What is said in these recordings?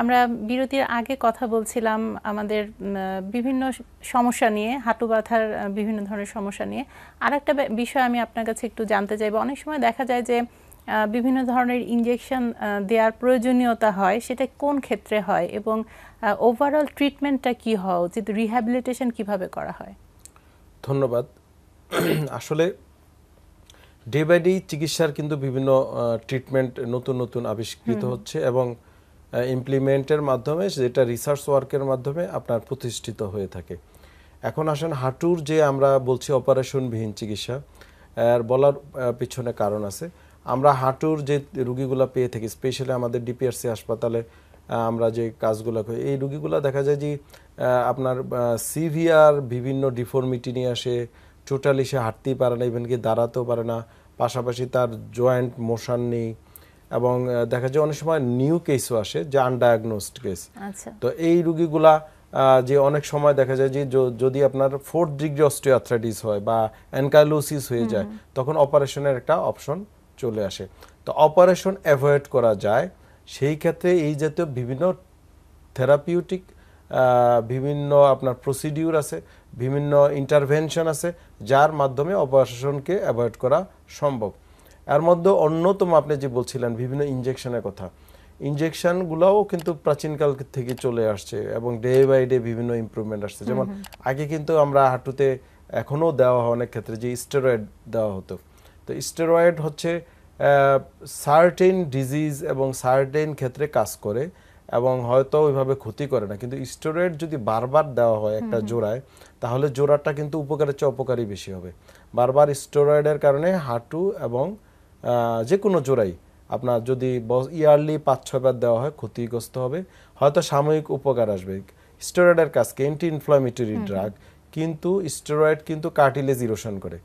আমরা বিরতির আগে কথা বলছিলাম আমাদের বিভিন্ন সমস্যা নিয়ে হাঁটু ব্যথার বিভিন্ন ধরনের সমস্যা নিয়ে আর একটা বিষয় আমি আপনার কাছে একটু জানতে চাইব অনেক সময় দেখা যায় যে বিভিন্ন ধরনের ইঞ্জেকশন দেওয়ার প্রয়োজনীয়তা হয় সেটা কোন ক্ষেত্রে হয় এবং ওভারঅল ট্রিটমেন্টটা কি হওয়া উচিত রিহ্যাবিলিটেশন কিভাবে করা হয় ধন্যবাদ আসলে ডে বাই ডে চিকিৎসার কিন্তু বিভিন্ন ট্রিটমেন্ট নতুন নতুন আবিষ্কৃত হচ্ছে এবং ইমপ্লিমেন্টের মাধ্যমে যেটা রিসার্চ ওয়ার্কের মাধ্যমে আপনার প্রতিষ্ঠিত হয়ে থাকে এখন আসেন হাঁটুর যে আমরা বলছি অপারেশনবিহীন চিকিৎসা আর বলার পিছনে কারণ আছে আমরা হাঁটুর যে রুগীগুলো পেয়ে থাকি স্পেশালি আমাদের ডিপিআরসি হাসপাতালে আমরা যে কাজগুলো করি এই রুগীগুলো দেখা যায় যে আপনার সিভিয়ার বিভিন্ন ডিফর্মিটি নিয়ে আসে টোটালি সে হাঁটতেই পারে না ইভেন কি দাঁড়াতেও পারে না পাশাপাশি তার জয়েন্ট মোশন নেই এবং দেখা যায় অনেক সময় নিউ কেসও আসে যে আনডায়াগনোসড আচ্ছা। কেস তো এই রুগীগুলা যে অনেক সময় দেখা যায় যে যদি আপনার ফোর্থ ডিগ্রি অস্টিওথ্রাইটিস হয় বা অ্যানকাইলোসিস হয়ে যায় তখন অপারেশনের একটা অপশন চলে আসে তো অপারেশন অ্যাভয়েড করা যায় সেই ক্ষেত্রে এই জাতীয় বিভিন্ন থেরাপিউটিক বিভিন্ন আপনার প্রসিডিউর আছে বিভিন্ন ইন্টারভেনশন আছে যার মাধ্যমে অপারেশনকে অ্যাভয়েড করা সম্ভব এর মধ্যে অন্যতম আপনি যে বলছিলেন বিভিন্ন ইনজেকশনের কথা ইঞ্জেকশনগুলোও কিন্তু প্রাচীনকাল থেকে চলে আসছে এবং ডে বাই ডে বিভিন্ন ইম্প্রুভমেন্ট আসছে যেমন আগে কিন্তু আমরা হাঁটুতে এখনও দেওয়া হয় অনেক ক্ষেত্রে যে স্টেরয়েড দেওয়া হতো তো স্টেরয়েড হচ্ছে সার্টেন ডিজিজ এবং সার্টেন ক্ষেত্রে কাজ করে এবং হয়তো ওইভাবে ক্ষতি করে না কিন্তু স্টেরয়েড যদি বারবার দেওয়া হয় একটা জোড়ায় তাহলে জোড়াটা কিন্তু উপকারের চেয়ে অপকারই বেশি হবে বারবার স্টেরয়েডের কারণে হাঁটু এবং যে কোনো জোড়াই আপনার যদি ইয়ারলি পাঁচ ছয়বার দেওয়া হয় ক্ষতিগ্রস্ত হবে হয়তো সাময়িক উপকার আসবে স্টেরয়েডের কাজকে অ্যান্টি ইনফ্লামেটরি ড্রাগ কিন্তু স্টেরয়েড কিন্তু কার্টিলেজ ইরোশন করে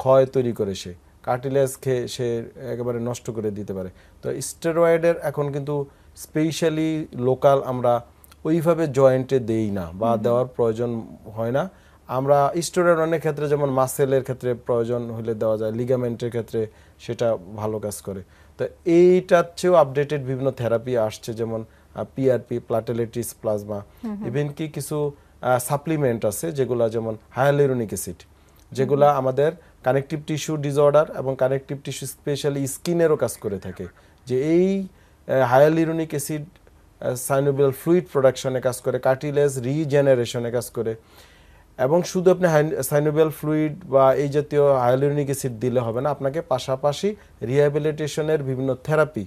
ক্ষয় তৈরি করে সে কার্টিলেজ খেয়ে সে একেবারে নষ্ট করে দিতে পারে তো স্টেরয়েডের এখন কিন্তু স্পেশালি লোকাল আমরা ওইভাবে জয়েন্টে দেই না বা দেওয়ার প্রয়োজন হয় না আমরা স্টোরের অনেক ক্ষেত্রে যেমন মাসেলের ক্ষেত্রে প্রয়োজন হলে দেওয়া যায় লিগামেন্টের ক্ষেত্রে সেটা ভালো কাজ করে তো এইটার চেয়েও আপডেটেড বিভিন্ন থেরাপি আসছে যেমন পিআরপি প্লাটেলেটিস প্লাজমা ইভেন কি কিছু সাপ্লিমেন্ট আছে যেগুলো যেমন হায়ালিউরোনিক অ্যাসিড যেগুলো আমাদের কানেকটিভ টিস্যু ডিসঅর্ডার এবং কানেকটিভ টিস্যু স্পেশালি স্কিনেরও কাজ করে থাকে যে এই হায়ালিউরোনিক অ্যাসিড সাইনোবেল ফ্লুইড প্রোডাকশনে কাজ করে কার্টিলেজ রিজেনারেশনে কাজ করে এবং শুধু আপনি সাইনোবেল ফ্লুইড বা এই জাতীয় হাইলোনিক অ্যাসিড দিলে হবে না আপনাকে পাশাপাশি রিহ্যাবিলিটেশনের বিভিন্ন থেরাপি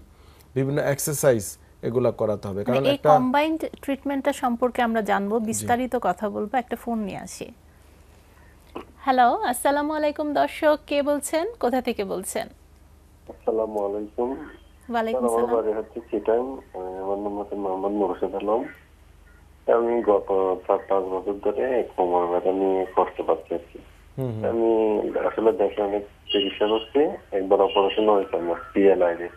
বিভিন্ন এক্সারসাইজ এগুলো করাতে হবে মানে কারণ একটা কম্বাইন্ড ট্রিটমেন্টটা সম্পর্কে আমরা জানব বিস্তারিত কথা বলবো একটা ফোন নিয়ে আসি হ্যালো আসসালামু আলাইকুম দর্শক কে বলছেন কোথা থেকে বলছেন আসসালামু আলাইকুম ওয়ালাইকুম আসসালাম আমার নাম মোহাম্মদ মুরশেদ আলম আমি গত চার পাঁচ বছর ধরে কোমর ব্যথা নিয়ে কষ্ট পাচ্ছি আর কি আমি আসলে দেশে অনেক চিকিৎসা করছি একবার অপারেশন হয়েছে আমার পিএলআইডি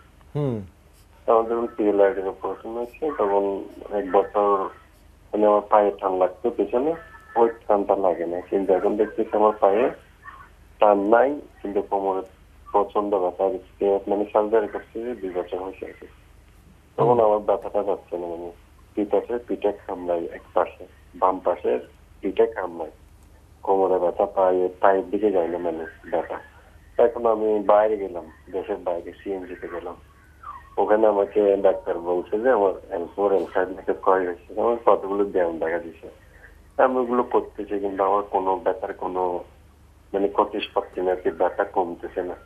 আমার যখন পিএলআইডির অপারেশন হয়েছে তখন এক বছর মানে আমার পায়ে টান লাগতো পেছনে ওই টানটা লাগে না কিন্তু এখন দেখতেছি আমার পায়ে টান নাই কিন্তু কোমরে প্রচন্ড ব্যথা মানে সার্জারি করছি দুই বছর হয়েছে আর কি তখন আমার ব্যথাটা যাচ্ছে না মানে পিঠের পিঠে কামড়ায় এক পাশে বাম পাশের পিঠে কামড়ায় কোমরে ব্যথা পায়ে পায়ের দিকে যায় না মানে ব্যথা এখন আমি বাইরে গেলাম দেশের বাইরে সিএনজি তে গেলাম ওখানে আমাকে ডাক্তার বলছে যে আমার এল ফোর এল ফাইভ নাকি ক্ষয় হয়েছে আমার কতগুলো ব্যায়াম দেখা দিচ্ছে আমি ওগুলো করতেছি কিন্তু আমার কোনো ব্যথার কোনো মানে কটিস পাচ্ছি না কি ব্যথা কমতেছে না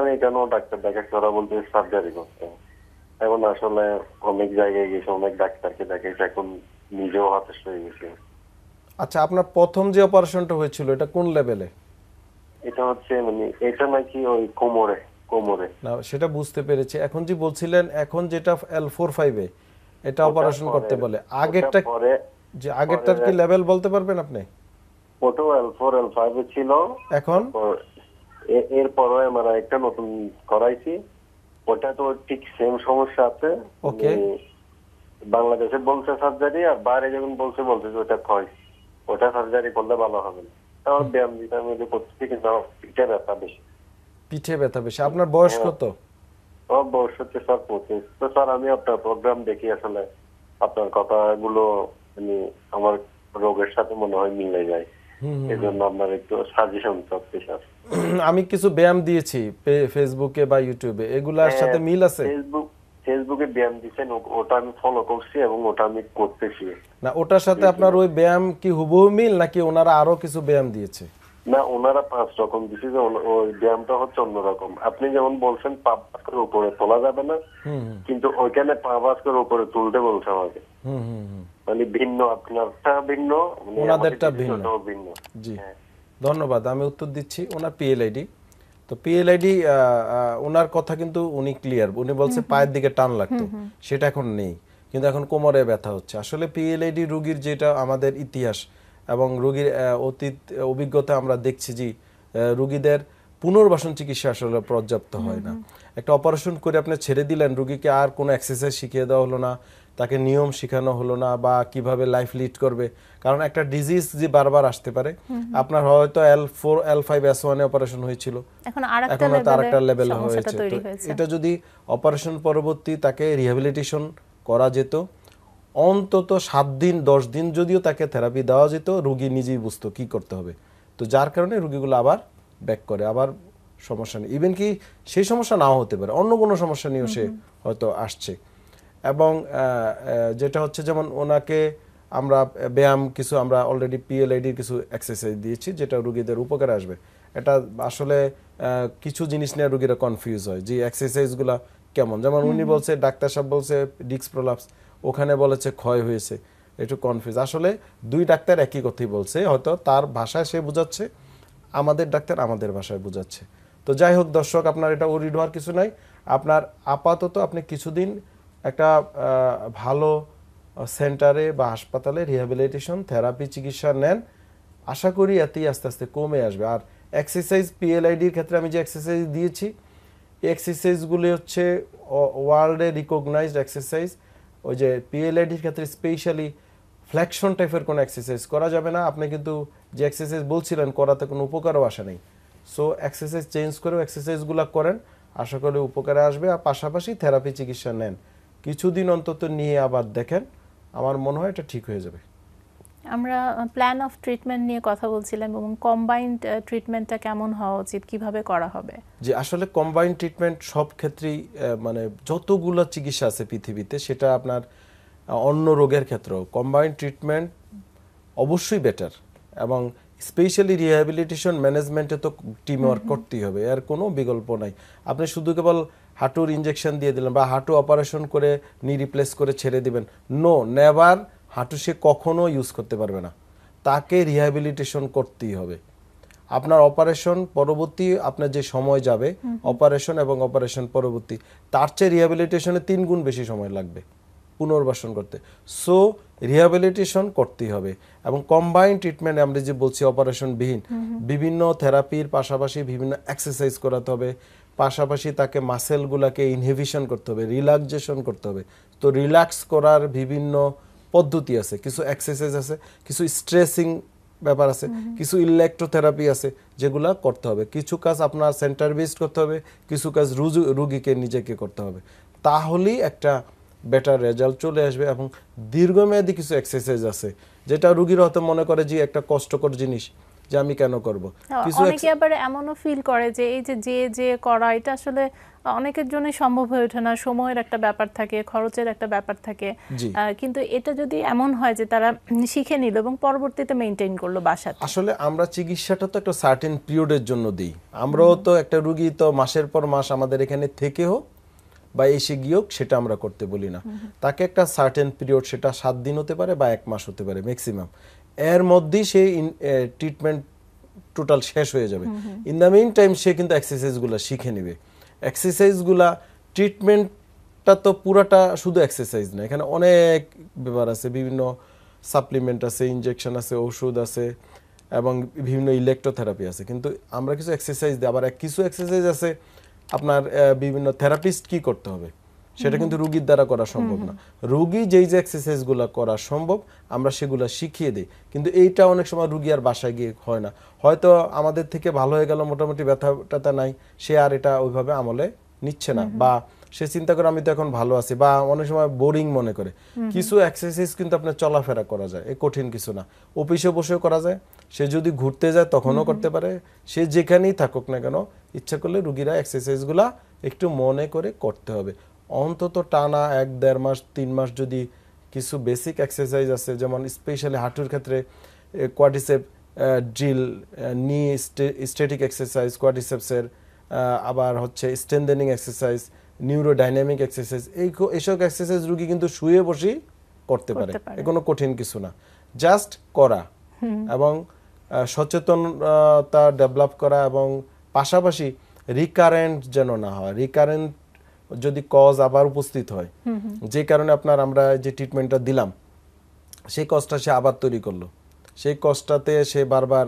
আমি এখানেও ডাক্তার দেখা করা বলতে সার্জারি করতে হবে এখন আসলে অনেক জায়গায় গেছি অনেক ডাক্তারকে দেখাইছি এখন নিজেও হতাশ হয়ে গেছি আচ্ছা আপনার প্রথম যে অপারেশনটা হয়েছিল এটা কোন লেভেলে এটা হচ্ছে মানে এটা নাকি ওই কোমরে কোমরে না সেটা বুঝতে পেরেছি এখন যে বলছিলেন এখন যেটা এল ফোর ফাইভে এটা অপারেশন করতে বলে আগেরটা যে আগেরটার কি লেভেল বলতে পারবেন আপনি ফটো এল ফোর এল ফাইভে ছিল এখন এরপরও আমরা একটা নতুন করাইছি ওটা তো ঠিক সেম সমস্যা আছে ওকে বাংলাদেশে বলছে সার্জারি আর বাইরে যখন বলছে বলছে যে ওটা ক্ষয় ওটা সার্জারি করলে ভালো হবে না তাও ব্যায়াম করতেছি কিন্তু পিঠে ব্যথা বেশি পিঠে ব্যথা বেশি আপনার বয়স হ্যাঁ। কত আমার বয়স হচ্ছে স্যার পঁচিশ তো স্যার আমি আপনার প্রোগ্রাম দেখি আসলে আপনার কথাগুলো আমি মানে আমার রোগের সাথে মনে হয় মিলে যায় আমি কিছু ব্যায়াম দিয়েছি ফেসবুকে বা ইউটিউবে এগুলার হ্যাঁ, সাথে মিল আছে ফেসবুক ফেসবুকে ব্যায়াম দিচ্ছেন ওটা আমি ফলো করছি এবং ওটা আমি করতেছি না ওটার সাথে আপনার ওই ব্যায়াম কি হুবহু মিল নাকি ওনারা আরো কিছু ব্যায়াম দিয়েছে না ওনারা পাঁচ রকম দিছে যে ওই ব্যায়ামটা হচ্ছে অন্যরকম আপনি যেমন বলছেন পা ভাস করে উপরে তোলা যাবে না কিন্তু ওইখানে পা ভাস করে উপরে তুলতে বলছে আমাকে হুম হুম মানে মানে হ্যাঁ। ধন্যবাদ আমি উত্তর দিচ্ছি ওনার পিএলআইডি তো পিএলআইডি ওনার কথা কিন্তু উনি ক্লিয়ার উনি বলছে পায়ের দিকে টান লাগতো সেটা এখন নেই কিন্তু এখন কোমরে ব্যথা হচ্ছে আসলে পিএলআইডি যেটা আমাদের ইতিহাস এবং রুগীর অতীত অভিজ্ঞতা আমরা দেখছি যে রুগীদের পুনর্বাসন চিকিৎসা আসলে পর্যাপ্ত হয় না একটা অপারেশন করে আপনি ছেড়ে দিলেন রুগীকে আর কোনো এক্সারসাইজ শিখিয়ে দেওয়া হলো না তাকে নিয়ম শেখানো হলো না বা কিভাবে লাইফ লিড করবে কারণ একটা ডিজিজ যে বারবার আসতে পারে আপনার হয়তো L four L five S ওয়ানে অপারেশন হয়েছিল এখন আর একটা লেভেল হয়েছে এটা যদি অপারেশন পরবর্তী তাকে রিহ্যাবিলিটেশন করা যেত অন্তত সাত দিন দশ দিন যদিও তাকে থেরাপি দেওয়া যেত রুগী নিজেই বুঝতো কি করতে হবে তো যার কারণে রুগীগুলো আবার ব্যাক করে আবার সমস্যা নেই ইভেন কি সেই সমস্যা নাও হতে পারে অন্য কোনো সমস্যা নিয়েও সে হয়তো আসছে এবং যেটা হচ্ছে যেমন ওনাকে আমরা ব্যায়াম কিছু আমরা অলরেডি পিএলআইডির কিছু এক্সারসাইজ দিয়েছি যেটা রুগীদের উপকারে আসবে এটা আসলে কিছু জিনিস নিয়ে রুগীরা কনফিউজ হয় যে এক্সারসাইজগুলো কেমন যেমন উনি বলছে ডাক্তার সাহেব বলছে ডিক্স প্রলাপস ওখানে বলেছে ক্ষয় হয়েছে একটু কনফিউজ আসলে দুই ডাক্তার একই কথাই বলছে হয়তো তার ভাষায় সে বোঝাচ্ছে আমাদের ডাক্তার আমাদের ভাষায় বোঝাচ্ছে তো যাই হোক দর্শক আপনার এটা ওরিড হওয়ার কিছু নাই আপনার আপাতত আপনি কিছুদিন একটা ভালো সেন্টারে বা হাসপাতালে রিহ্যাবিলিটেশন থেরাপি চিকিৎসা নেন আশা করি এতেই আস্তে আস্তে কমে আসবে আর এক্সারসাইজ পিএলআইডির ক্ষেত্রে আমি যে এক্সারসাইজ দিয়েছি এক্সারসাইজগুলি হচ্ছে ওয়ার্ল্ডে রিকগনাইজড এক্সারসাইজ ওই যে পিএলআইডির ক্ষেত্রে স্পেশালি ফ্ল্যাকশন টাইপের কোনো এক্সারসাইজ করা যাবে না আপনি কিন্তু যে এক্সারসাইজ বলছিলেন করাতে কোনো উপকারও আসে নাই সো এক্সারসাইজ চেঞ্জ করেও এক্সারসাইজগুলো করেন আশা করি উপকারে আসবে আর পাশাপাশি থেরাপি চিকিৎসা নেন কিছুদিন অন্তত নিয়ে আবার দেখেন আমার মনে হয় এটা ঠিক হয়ে যাবে আমরা প্ল্যান অফ ট্রিটমেন্ট নিয়ে কথা বলছিলাম এবং কম্বাইন্ড ট্রিটমেন্টটা কেমন হওয়া উচিত কিভাবে করা হবে যে আসলে কম্বাইন্ড ট্রিটমেন্ট সব ক্ষেত্রেই মানে যতগুলো চিকিৎসা আছে পৃথিবীতে সেটা আপনার অন্য রোগের ক্ষেত্রেও কম্বাইন্ড ট্রিটমেন্ট অবশ্যই বেটার এবং স্পেশালি রিহ্যাবিলিটেশন ম্যানেজমেন্টে তো টিম ওয়ার্ক করতেই হবে এর কোনো বিকল্প নাই আপনি শুধু কেবল হাঁটুর ইঞ্জেকশন দিয়ে দিলেন বা হাঁটু অপারেশন করে নি রিপ্লেস করে ছেড়ে দিবেন নো নেভার হাঁটু সে কখনো ইউজ করতে পারবে না তাকে রিহ্যাবিলিটেশন করতেই হবে আপনার অপারেশন পরবর্তী আপনার যে সময় যাবে অপারেশন এবং অপারেশন পরবর্তী তার চেয়ে রিহ্যাবিলিটেশনে তিন গুণ বেশি সময় লাগবে পুনর্বাসন করতে সো রিহ্যাবিলিটেশন করতেই হবে এবং কম্বাইন ট্রিটমেন্ট আমরা যে বলছি অপারেশনবিহীন বিভিন্ন থেরাপির পাশাপাশি বিভিন্ন এক্সারসাইজ করাতে হবে পাশাপাশি তাকে মাসেলগুলোকে ইনহিবিশন করতে হবে রিল্যাক্সেশন করতে হবে তো রিল্যাক্স করার বিভিন্ন পদ্ধতি আছে কিছু এক্সারসাইজ আছে কিছু স্ট্রেসিং ব্যাপার আছে কিছু ইলেকট্রোথেরাপি আছে যেগুলা করতে হবে কিছু কাজ আপনার সেন্টার বেসড করতে হবে কিছু কাজ রুজু রুগীকে নিজেকে করতে হবে তাহলেই একটা বেটার রেজাল্ট চলে আসবে এবং দীর্ঘমেয়াদী কিছু এক্সারসাইজ আছে যেটা রুগীর হয়তো মনে করে যে একটা কষ্টকর জিনিস যে আমি কেন করব হ্যাঁ, কিছু অনেকে আবার এমনও ফিল করে যে এই যে যে যে করা এটা আসলে অনেকের জন্য সম্ভব হয়ে ওঠে না সময়ের একটা ব্যাপার থাকে খরচের একটা ব্যাপার থাকে কিন্তু এটা যদি এমন হয় যে তারা শিখে নিল এবং পরবর্তীতে মেনটেন করলো বাসা আসলে আমরা চিকিৎসাটা তো একটা সার্টেন পিরিয়ডের জন্য দিই আমরাও তো একটা রুগী তো মাসের পর মাস আমাদের এখানে থেকে হোক বা এসে গিয়েও সেটা আমরা করতে বলি না তাকে একটা সার্টেন পিরিয়ড সেটা সাত দিন হতে পারে বা এক মাস হতে পারে ম্যাক্সিমাম এর মধ্যেই সে ট্রিটমেন্ট টোটাল শেষ হয়ে যাবে ইন দ্য মেইন টাইম সে কিন্তু এক্সারসাইজগুলো শিখে নেবে এক্সারসাইজগুলা ট্রিটমেন্টটা তো পুরাটা শুধু এক্সারসাইজ না এখানে অনেক ব্যাপার আছে বিভিন্ন সাপ্লিমেন্ট আছে ইঞ্জেকশন আছে ওষুধ আছে এবং বিভিন্ন ইলেকট্রোথেরাপি আছে কিন্তু আমরা কিছু এক্সারসাইজ দিই আবার কিছু এক্সারসাইজ আছে আপনার বিভিন্ন থেরাপিস্ট কি করতে হবে সেটা কিন্তু রুগীর দ্বারা করা সম্ভব না রুগী যেই যে এক্সারসাইজগুলো করা সম্ভব আমরা সেগুলো শিখিয়ে দিই কিন্তু এইটা অনেক সময় রুগী আর বাসায় গিয়ে হয় না হয়তো আমাদের থেকে ভালো হয়ে গেল মোটামুটি ব্যথা ট্যাথা নাই সে আর এটা ওইভাবে আমলে নিচ্ছে না বা সে চিন্তা করে আমি তো এখন ভালো আছি বা অনেক সময় বোরিং মনে করে কিছু এক্সারসাইজ কিন্তু আপনার চলাফেরা করা যায় এ কঠিন কিছু না অফিসে বসেও করা যায় সে যদি ঘুরতে যায় তখনও করতে পারে সে যেখানেই থাকুক না কেন ইচ্ছা করলে রুগীরা এক্সারসাইজগুলা একটু মনে করে করতে হবে অন্তত টানা এক দেড় মাস তিন মাস যদি কিছু বেসিক এক্সারসাইজ আছে যেমন স্পেশালি হাঁটুর ক্ষেত্রে quadricep drill knee static exercise কোয়াডিসেপসের আবার হচ্ছে স্ট্রেন্দেনিং এক্সারসাইজ নিউরোডাইনামিক এক্সারসাইজ এই এইসব এক্সারসাইজ রুগী কিন্তু শুয়ে বসেই করতে পারে কোনো কঠিন কিছু না জাস্ট করা এবং সচেতনতা ডেভেলপ করা এবং পাশাপাশি রিকারেন্ট যেন না হয় রিকারেন্ট যদি কজ আবার উপস্থিত হয় যে কারণে আপনার আমরা যে ট্রিটমেন্টটা দিলাম সেই কজটা সে আবার তৈরি করলো সেই কজটাতে সে বারবার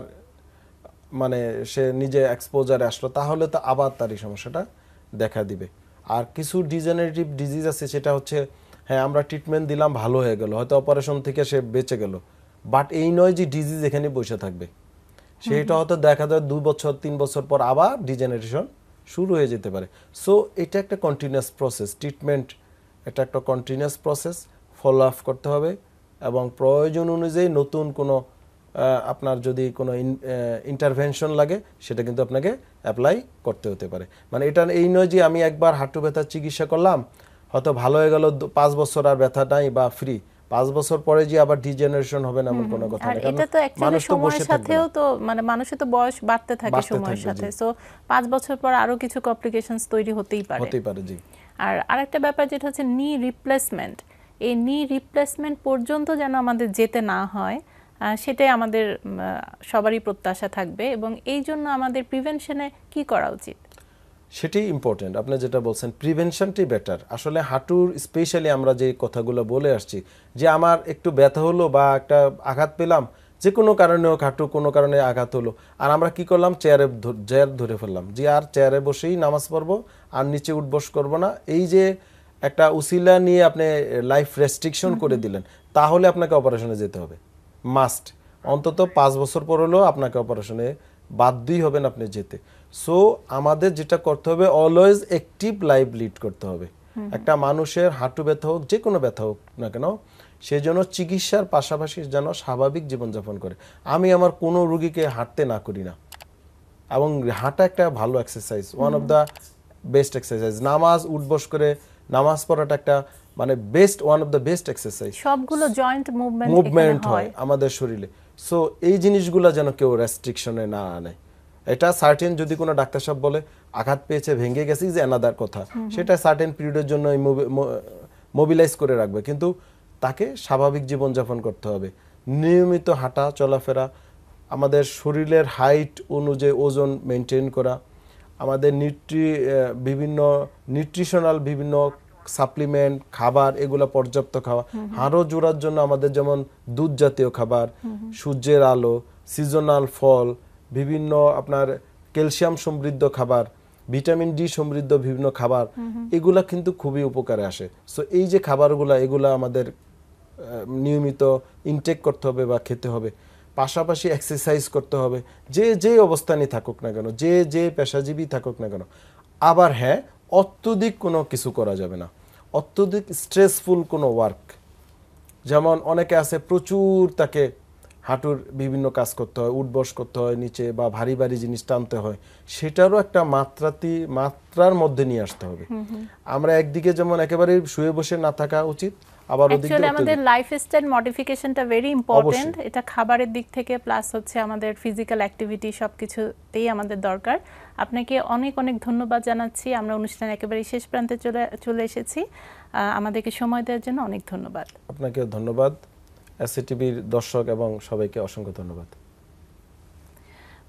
মানে সে নিজে এক্সপোজারে আসলো তাহলে তো আবার তার এই সমস্যাটা দেখা দিবে আর কিছু ডিজেনারেটিভ ডিজিজ আছে সেটা হচ্ছে হ্যাঁ আমরা ট্রিটমেন্ট দিলাম ভালো হয়ে গেল হয়তো অপারেশন থেকে সে বেঁচে গেল বাট এই নয় যে ডিজিজ এখানে বসে থাকবে সেটা হয়তো দেখা যায় দুই বছর তিন বছর পর আবার ডিজেনারেশন শুরু হয়ে যেতে পারে সো এটা একটা কন্টিনিউয়াস প্রসেস ট্রিটমেন্ট এটা একটা কন্টিনিউয়াস প্রসেস ফলো আপ করতে হবে এবং প্রয়োজন অনুযায়ী নতুন কোনো আপনার যদি কোনো ইন্টারভেনশন লাগে সেটা কিন্তু আপনাকে অ্যাপ্লাই করতে হতে পারে মানে এটা এই নয় যে আমি একবার হাঁটু ব্যথার চিকিৎসা করলাম হয়তো ভালো হয়ে গেল পাঁচ বছর আর ব্যথা নাই বা ফ্রি পাঁচ বছর পরে যে আবার ডিজেনারেশন হবে না এমন কোনো কথা না এটা তো অ্যাকচুয়ালি সময়ের সাথেও তো মানে মানুষের তো বয়স বাড়তে থাকে সময়ের সাথে সো পাঁচ বছর পর আরো কিছু কমপ্লিকেশনস তৈরি হতেই পারে হতেই পারে জি আর আরেকটা ব্যাপার যেটা হচ্ছে নি রিপ্লেসমেন্ট এই নি রিপ্লেসমেন্ট পর্যন্ত যেন আমাদের যেতে না হয় সেটাই আমাদের সবারই প্রত্যাশা থাকবে এবং এই জন্য আমাদের প্রিভেনশনে কি করা উচিত সেটি ইম্পর্টেন্ট আপনি যেটা বলছেন প্রিভেনশনটি বেটার আসলে হাঁটুর স্পেশালি আমরা যে কথাগুলো বলে আসছি যে আমার একটু ব্যথা হলো বা একটা আঘাত পেলাম যে কোনো কারণে হোক হাঁটু কোনো কারণে আঘাত হলো আর আমরা কি করলাম চেয়ারে চেয়ার ধরে ফেললাম যে আর চেয়ারে বসেই নামাজ পড়বো আর নিচে উঠবস করবো না এই যে একটা উসিলা নিয়ে আপনি লাইফ রেস্ট্রিকশন করে দিলেন তাহলে আপনাকে অপারেশনে যেতে হবে মাস্ট অন্তত পাঁচ বছর পর হলেও আপনাকে অপারেশনে বাধ্যই হবেন আপনি যেতে সো আমাদের যেটা করতে হবে অলওয়েজ অ্যাক্টিভ লাইফ লিড করতে হবে একটা মানুষের হাঁটু ব্যথা হোক যে কোনো ব্যথা হোক না কেন সে যেন চিকিৎসার পাশাপাশি যেন স্বাভাবিক জীবনযাপন করে আমি আমার কোনো রুগীকে হাঁটতে না করি না এবং হাঁটা একটা ভালো exercise one of the best exercise নামাজ উঠবস করে নামাজ পড়াটা একটা মানে best one of the best exercise সবগুলো জয়েন্ট মুভমেন্ট মুভমেন্ট হয় আমাদের শরীরে সো এই জিনিসগুলো যেন কেউ রেস্ট্রিকশনে না আনে এটা সার্টেন যদি কোনো ডাক্তার সাহেব বলে আঘাত পেয়েছে ভেঙে গেছে যে অ্যানাদার কথা সেটা সার্টেন পিরিয়ডের জন্য মোবিলাইজ করে রাখবে কিন্তু তাকে স্বাভাবিক জীবনযাপন করতে হবে নিয়মিত হাঁটা চলাফেরা আমাদের শরীরের হাইট অনুযায়ী ওজন মেনটেন করা আমাদের নিউট্রি বিভিন্ন নিউট্রিশনাল বিভিন্ন সাপ্লিমেন্ট খাবার এগুলো পর্যাপ্ত খাওয়া হাড়ও জোড়ার জন্য আমাদের যেমন দুধ জাতীয় খাবার সূর্যের আলো সিজনাল ফল বিভিন্ন আপনার ক্যালসিয়াম সমৃদ্ধ খাবার ভিটামিন ডি সমৃদ্ধ বিভিন্ন খাবার এগুলা কিন্তু খুবই উপকারে আসে সো এই যে খাবারগুলা এগুলা আমাদের নিয়মিত ইনটেক করতে হবে বা খেতে হবে পাশাপাশি এক্সারসাইজ করতে হবে যে যে অবস্থানে থাকুক না কেন যে যে পেশাজীবী থাকুক না কেন আবার হ্যাঁ অত্যধিক কোনো কিছু করা যাবে না অত্যধিক স্ট্রেসফুল কোনো ওয়ার্ক যেমন অনেকে আছে প্রচুর তাকে হাঁটুর বিভিন্ন কাজ করতে হয় উঠবস করতে হয় নিচে বা ভারী ভারী জিনিস টানতে হয় সেটারও একটা মাত্রাতি মাত্রার মধ্যে নিয়ে আসতে হবে আমরা একদিকে যেমন একেবারে শুয়ে বসে না থাকা উচিত আবার অ্যাকচুয়ালি আমাদের লাইফস্টাইল মডিফিকেশনটা ভেরি ইম্পর্টেন্ট এটা খাবারের দিক থেকে প্লাস হচ্ছে আমাদের ফিজিক্যাল অ্যাক্টিভিটি সবকিছুতেই আমাদের দরকার আপনাকে অনেক অনেক ধন্যবাদ জানাচ্ছি আমরা অনুষ্ঠান একেবারে শেষ প্রান্তে চলে চলে এসেছি আমাদেরকে সময় দেওয়ার জন্য অনেক ধন্যবাদ আপনাকে ধন্যবাদ এসসিটিভির দর্শক এবং সবাইকে অসংখ্য ধন্যবাদ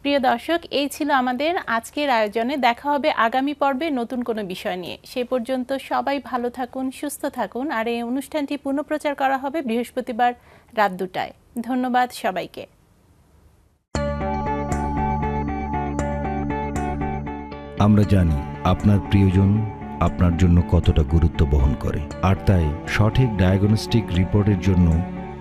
প্রিয় দর্শক এই ছিল আমাদের আজকের আয়োজনে দেখা হবে আগামী পর্বে নতুন কোনো বিষয় নিয়ে সে পর্যন্ত সবাই ভালো থাকুন সুস্থ থাকুন আর এই অনুষ্ঠানটি পুনঃপ্রচার করা হবে বৃহস্পতিবার রাত দুটায় ধন্যবাদ সবাইকে আমরা জানি আপনার প্রিয়জন আপনার জন্য কতটা গুরুত্ব বহন করে আর তাই সঠিক ডায়াগনস্টিক রিপোর্টের জন্য